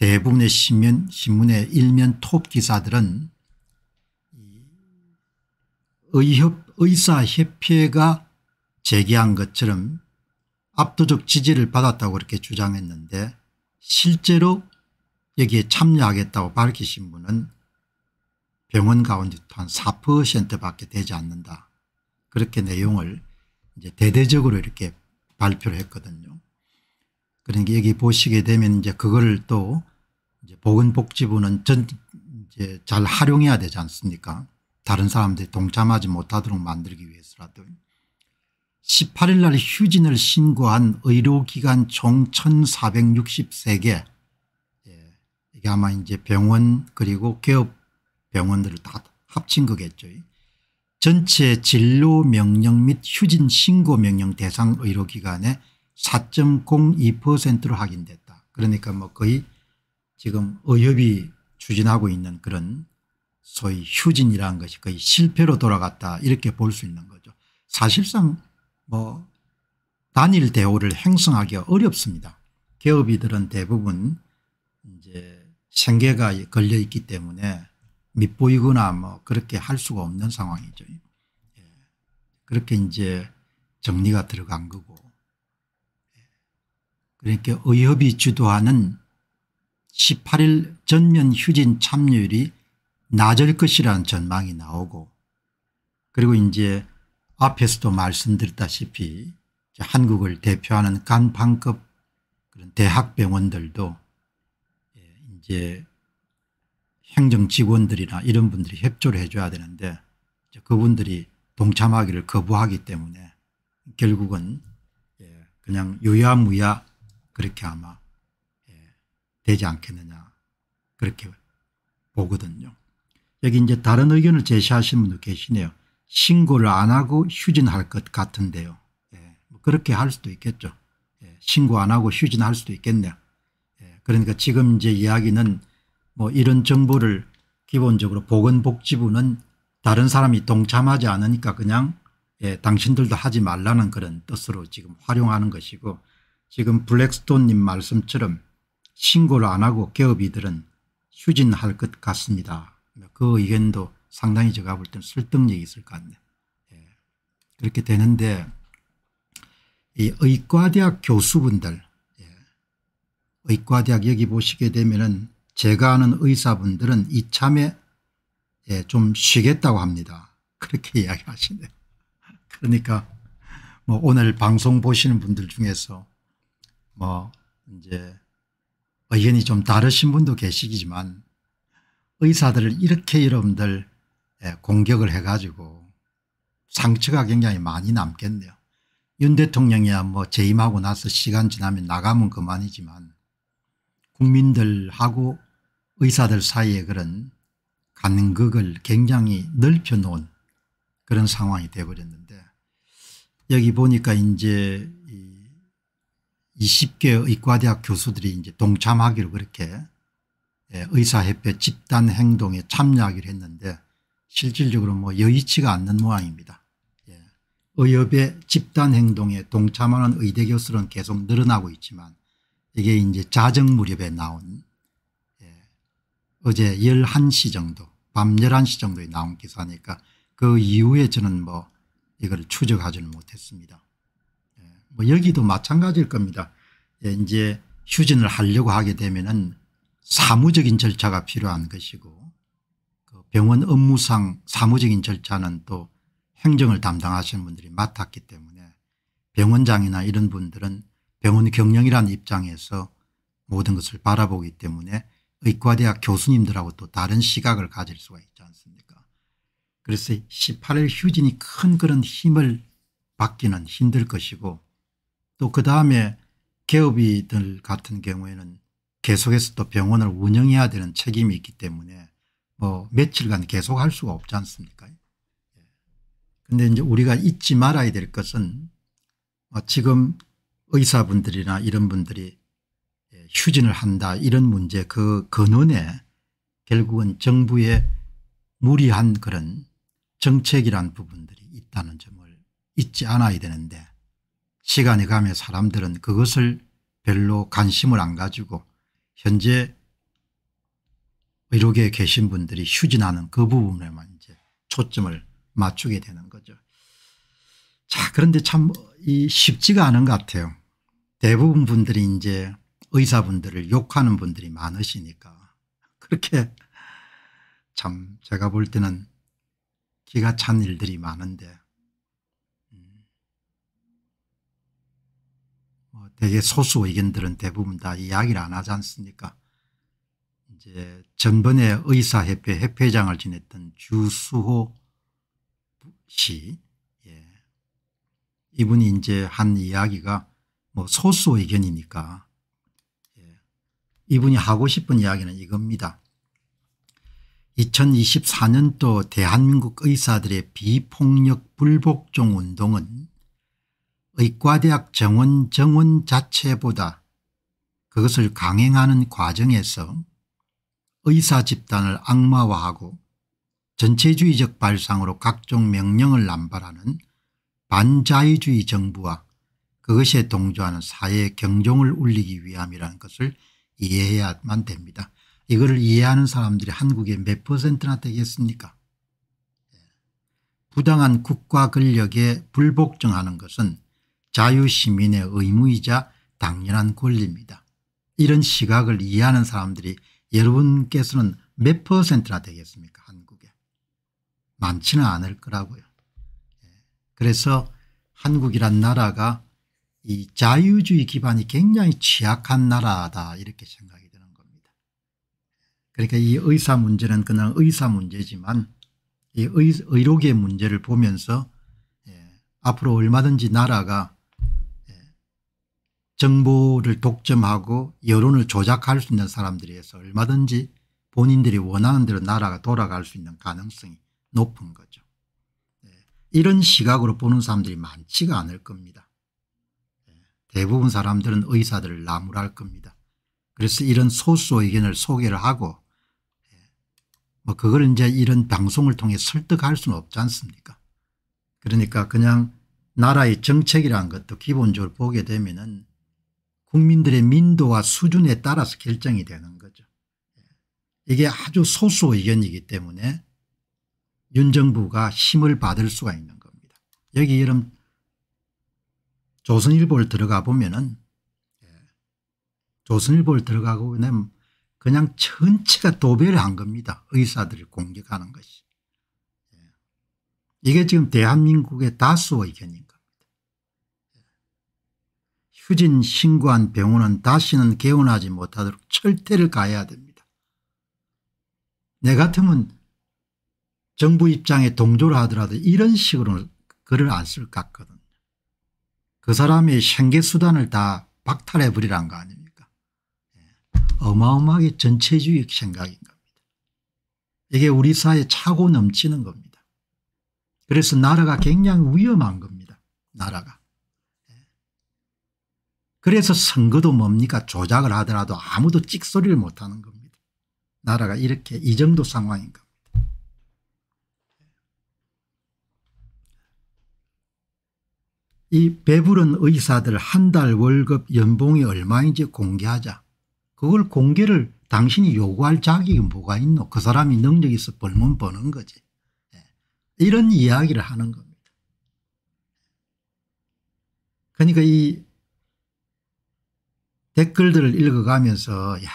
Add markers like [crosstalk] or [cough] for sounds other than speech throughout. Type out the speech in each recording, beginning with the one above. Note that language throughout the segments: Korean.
대부분의 신문, 신문의 일면 톱 기사들은 의협, 의사협회가 제기한 것처럼 압도적 지지를 받았다고 이렇게 주장했는데 실제로 여기에 참여하겠다고 밝히신 분은 병원 가운데 한 4%밖에 되지 않는다. 그렇게 내용을 이제 대대적으로 이렇게 발표를 했거든요. 그러니까 여기 보시게 되면 이제 그거를 또 보건복지부는 전 이제 잘 활용해야 되지 않습니까 다른 사람들이 동참하지 못하도록 만들기 위해서라도 18일 날 휴진을 신고한 의료기관 총 1463개 예, 이게 아마 이제 병원 그리고 개업 병원들을 다 합친 거겠죠. 전체 진료 명령 및 휴진 신고 명령 대상 의료기관의 4.02%로 확인됐다. 그러니까 뭐 거의 지금 의협이 추진하고 있는 그런 소위 휴진이라는 것이 거의 실패로 돌아갔다 이렇게 볼 수 있는 거죠. 사실상 뭐 단일 대우를 행성하기 어렵습니다. 개업이들은 대부분 이제 생계가 걸려 있기 때문에 밑보이거나 뭐 그렇게 할 수가 없는 상황이죠. 예. 그렇게 이제 정리가 들어간 거고 예. 그러니까 의협이 주도하는 18일 전면 휴진 참여율이 낮을 것이라는 전망이 나오고 그리고 이제 앞에서도 말씀드렸다시피 한국을 대표하는 간판급 그런 대학병원들도 이제 행정직원들이나 이런 분들이 협조를 해줘야 되는데 그분들이 동참하기를 거부하기 때문에 결국은 예, 그냥 유야무야 그렇게 아마 되지 않겠느냐 그렇게 보거든요. 여기 이제 다른 의견을 제시하신 분도 계시네요. 신고를 안 하고 휴진할 것 같은데요. 예, 뭐 그렇게 할 수도 있겠죠. 예, 신고 안 하고 휴진할 수도 있겠네요. 예, 그러니까 지금 이제 이야기는 뭐 이런 정보를 기본적으로 보건복지부는 다른 사람이 동참하지 않으니까 그냥 예, 당신들도 하지 말라는 그런 뜻으로 지금 활용하는 것이고 지금 블랙스톤님 말씀처럼 신고를 안 하고 개업이들은 휴진할 것 같습니다. 그 의견도 상당히 제가 볼 때는 설득력이 있을 것 같네요. 예. 그렇게 되는데 이 의과대학 교수분들 예. 의과대학 여기 보시게 되면 은 제가 아는 의사분들은 이참에 예, 좀 쉬겠다고 합니다. 그렇게 [laughs] 이야기하시네요. 그러니까 뭐 오늘 방송 보시는 분들 중에서 뭐 이제 의견이 좀 다르신 분도 계시지만 의사들을 이렇게 여러분들 예, 공격을 해가지고 상처가 굉장히 많이 남겠네요. 윤 대통령이야 뭐 재임하고 나서 시간 지나면 나가면 그만이지만 국민들하고 의사들 사이에 그런 간극을 굉장히 넓혀놓은 그런 상황이 돼버렸는데 여기 보니까 이제 20개의 과대학 교수들이 이제 동참하기로 그렇게 예, 의사협회 집단 행동에 참여하기로 했는데 실질적으로 뭐 여의치가 않는 모양입니다. 예, 의협의 집단 행동에 동참하는 의대 교수는 계속 늘어나고 있지만 이게 이제 자정 무렵에 나온 예, 어제 11시 정도 밤 11시 정도에 나온 기사니까 그 이후에 저는 뭐 이걸 추적하지는 못했습니다. 뭐 여기도 마찬가지일 겁니다. 예, 이제 휴진을 하려고 하게 되면은 사무적인 절차가 필요한 것이고 그 병원 업무상 사무적인 절차는 또 행정을 담당하시는 분들이 맡았기 때문에 병원장이나 이런 분들은 병원 경영이라는 입장에서 모든 것을 바라보기 때문에 의과대학 교수님들하고 또 다른 시각을 가질 수가 있지 않습니까 그래서 18일 휴진이 큰 그런 힘을 받기는 힘들 것이고 또 그다음에 개업이들 같은 경우에는 계속해서 또 병원을 운영해야 되는 책임이 있기 때문에 뭐 며칠간 계속 할 수가 없지 않습니까 예. 근데 이제 우리가 잊지 말아야 될 것은 뭐 지금 의사분들이나 이런 분들이 예, 휴진을 한다 이런 문제 그 근원에 결국은 정부의 무리한 그런 정책이란 부분들이 있다는 점을 잊지 않아야 되는데 시간이 가면 사람들은 그것을 별로 관심을 안 가지고 현재 의료계에 계신 분들이 휴진하는 그 부분에만 이제 초점을 맞추게 되는 거죠. 자 그런데 참 쉽지가 않은 것 같아요. 대부분 분들이 이제 의사분들을 욕하는 분들이 많으시니까 [laughs] 그렇게 참 제가 볼 때는 기가 찬 일들이 많은데 어, 대개 소수 의견들은 대부분 다 이야기를 안 하지 않습니까 이제 전번에 의사협회 협회장을 지냈던 주수호 씨 예. 이분이 이제 한 이야기가 뭐 소수 의견이니까 예. 이분이 하고 싶은 이야기는 이겁니다. 2024년도 대한민국 의사들의 비폭력 불복종 운동은 의과대학 정원 정원 자체보다 그것을 강행하는 과정에서 의사 집단을 악마화하고 전체주의적 발상으로 각종 명령을 남발하는 반자유주의 정부와 그것에 동조하는 사회의 경종을 울리기 위함이라는 것을 이해해야만 됩니다. 이거를 이해하는 사람들이 한국에 몇 퍼센트나 되겠습니까 예. 부당한 국가 권력에 불복종하는 것은 자유시민의 의무이자 당연한 권리입니다. 이런 시각을 이해하는 사람들이 여러분께서는 몇 퍼센트나 되겠습니까 한국에. 많지는 않을 거라고요. 예. 그래서 한국이란 나라가 이 자유주의 기반이 굉장히 취약한 나라다 이렇게 생각이 드는 겁니다. 그러니까 이 의사 문제는 그냥 의사 문제지만 이 의, 의료계 문제를 보면서 예, 앞으로 얼마든지 나라가 정보를 독점하고 여론을 조작할 수 있는 사람들에서 이 얼마든지 본인들이 원하는 대로 나라가 돌아갈 수 있는 가능성이 높은 거죠. 네. 이런 시각으로 보는 사람들이 많지가 않을 겁니다. 네. 대부분 사람들은 의사들을 나무랄 겁니다. 그래서 이런 소수 의견을 소개를 하고 네. 뭐 그걸 이제 이런 방송을 통해 설득할 수는 없지 않습니까 그러니까 그냥 나라의 정책이라는 것도 기본적으로 보게 되면은 국민들의 민도와 수준에 따라서 결정이 되는 거죠. 예. 이게 아주 소수 의견이기 때문에 윤 정부가 힘을 받을 수가 있는 겁니다. 여기 여름 조선일보를 들어가 보면은 예, 조선일보를 들어가고 그냥 전체가 도배를 한 겁니다. 의사들을 공격하는 것이. 예. 이게 지금 대한민국의 다수 의견인 추진 신고한 병원은 다시는 개원하지 못하도록 철퇴를 가해야 됩니다. 내 같으면 정부 입장에 동조를 하더라도 이런 식으로 글을 안 쓸 것 같거든요. 그 사람이 생계수단을 다 박탈해 버리란 거 아닙니까 예. 어마어마하게 전체주의 생각인 겁니다. 이게 우리 사회에 차고 넘치는 겁니다. 그래서 나라가 굉장히 위험한 겁니다. 나라가. 그래서 선거도 뭡니까 조작을 하더라도 아무도 찍소리를 못하는 겁니다. 나라가 이렇게 이 정도 상황인 겁니다. 이 배부른 의사들 한 달 월급 연봉이 얼마인지 공개하자. 그걸 공개를 당신이 요구할 자격이 뭐가 있노 그 사람이 능력 있어 벌면 버는 거지. 예. 이런 이야기를 하는 겁니다. 그러니까 이 댓글들을 읽어가면서 야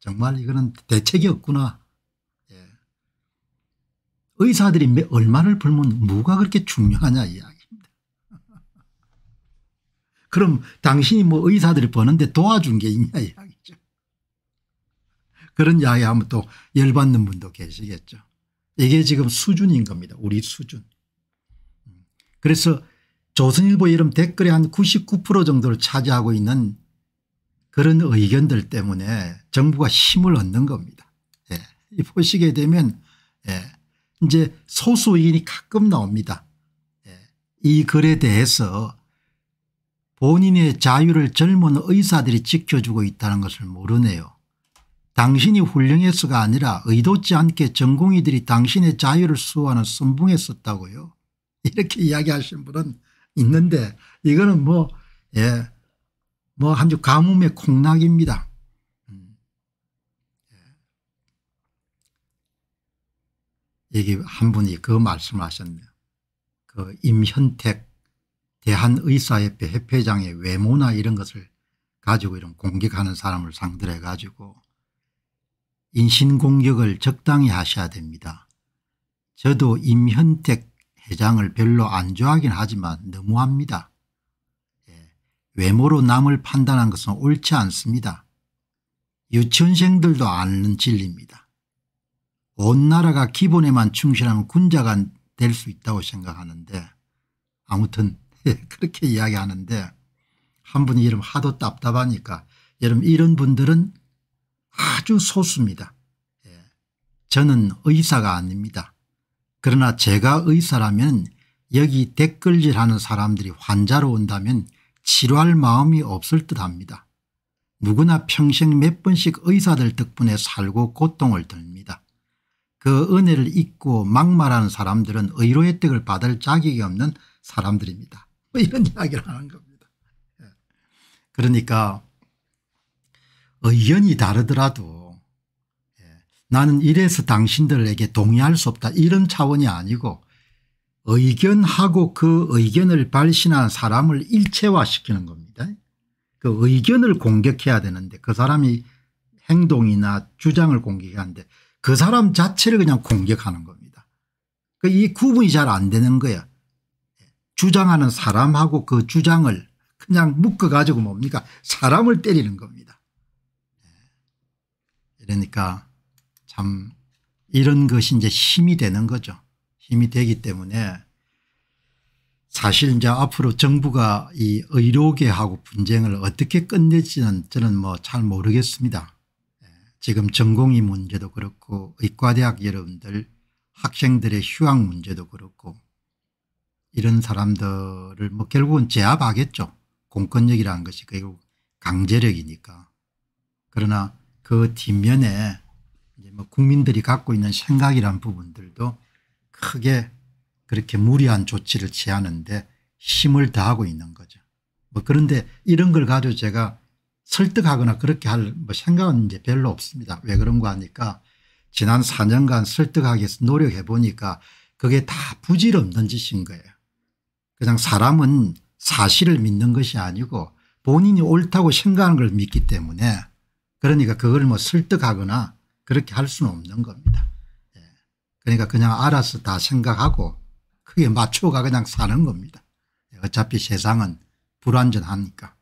정말 이거는 대책이 없구나. 예. 의사들이 얼마를 벌면 뭐가 그렇게 중요하냐 이야기입니다. [laughs] 그럼 당신이 뭐 의사들이 버는데 도와준 게 있냐 이야기죠. 그런 이야기 하면 또 열받는 분도 계시겠죠. 이게 지금 수준인 겁니다. 우리 수준. 음. 그래서 조선일보 이름 댓글의 한99% 정도를 차지하고 있는 그런 의견들 때문에 정부가 힘을 얻는 겁니다. 예. 보시게 되면 예. 이제 소수 의견이 가끔 나옵니다. 예. 이 글에 대해서 본인의 자유를 젊은 의사들이 지켜주고 있다는 것을 모르네요. 당신이 훌륭해서가 아니라 의도치 않게 전공의들이 당신의 자유를 수호하는 선봉했었다고요. 이렇게 이야기하신 분은 있는데 이거는 뭐 예, 뭐 아주 가뭄의 콩락입니다. 예. 여기 한 분이 그 말씀을 하셨네요. 그 임현택 대한의사협회 협회장의 외모나 이런 것을 가지고 이런 공격하는 사람을 상대해 가지고 인신공격을 적당히 하셔야 됩니다. 저도 임현택 회장을 별로 안 좋아하긴 하지만 너무합니다. 외모로 남을 판단한 것은 옳지 않습니다. 유치원생들도 아는 진리입니다. 온 나라가 기본에만 충실하면 군자가 될 수 있다고 생각하는데 아무튼 [laughs] 그렇게 이야기하는데 한 분이 이름 하도 답답하니까 여러분 이런 분들은 아주 소수입니다. 예. 저는 의사가 아닙니다. 그러나 제가 의사라면 여기 댓글질하는 사람들이 환자로 온다면 지루할 마음이 없을 듯합니다. 누구나 평생 몇 번씩 의사들 덕분에 살고 고통을 듭니다. 그 은혜를 잊고 막말하는 사람들은 의료 혜택을 받을 자격이 없는 사람들입니다. 뭐 이런 이야기를 하는 겁니다. 예. 그러니까 의견이 다르더라도 예, 나는 이래서 당신들에게 동의할 수 없다 이런 차원이 아니고 의견하고 그 의견을 발신한 사람을 일체화시키는 겁니다. 그 의견을 공격해야 되는데 그 사람이 행동이나 주장을 공격하는데 그 사람 자체를 그냥 공격하는 겁니다. 그 이 구분이 잘 안 되는 거야. 주장하는 사람하고 그 주장을 그냥 묶어가지고 뭡니까 사람을 때리는 겁니다. 그러니까 참 이런 것이 이제 힘이 되는 거죠. 힘이 되기 때문에 사실 이제 앞으로 정부가 이 의료계하고 분쟁을 어떻게 끝낼지는 저는 뭐 잘 모르겠습니다. 예, 지금 전공의 문제도 그렇고 의과대학 여러분들 학생들의 휴학 문제도 그렇고 이런 사람들을 뭐 결국은 제압하겠죠. 공권력이라는 것이 결국 강제력이니까. 그러나 그 뒷면에 이제 뭐 국민들이 갖고 있는 생각이란 부분들도 크게 그렇게 무리한 조치를 취하는데 힘을 다하고 있는 거죠. 뭐 그런데 이런 걸 가지고 제가 설득하거나 그렇게 할 뭐 생각은 이제 별로 없습니다. 왜 그런가 하니까 지난 4년간 설득하기 위해서 노력해 보니까 그게 다 부질없는 짓인 거예요. 그냥 사람은 사실을 믿는 것이 아니고 본인이 옳다고 생각하는 걸 믿기 때문에 그러니까 그걸 뭐 설득하거나 그렇게 할 수는 없는 겁니다. 그러니까 그냥 알아서 다 생각하고 크게 맞추어가 그냥 사는 겁니다. 어차피 세상은 불완전하니까.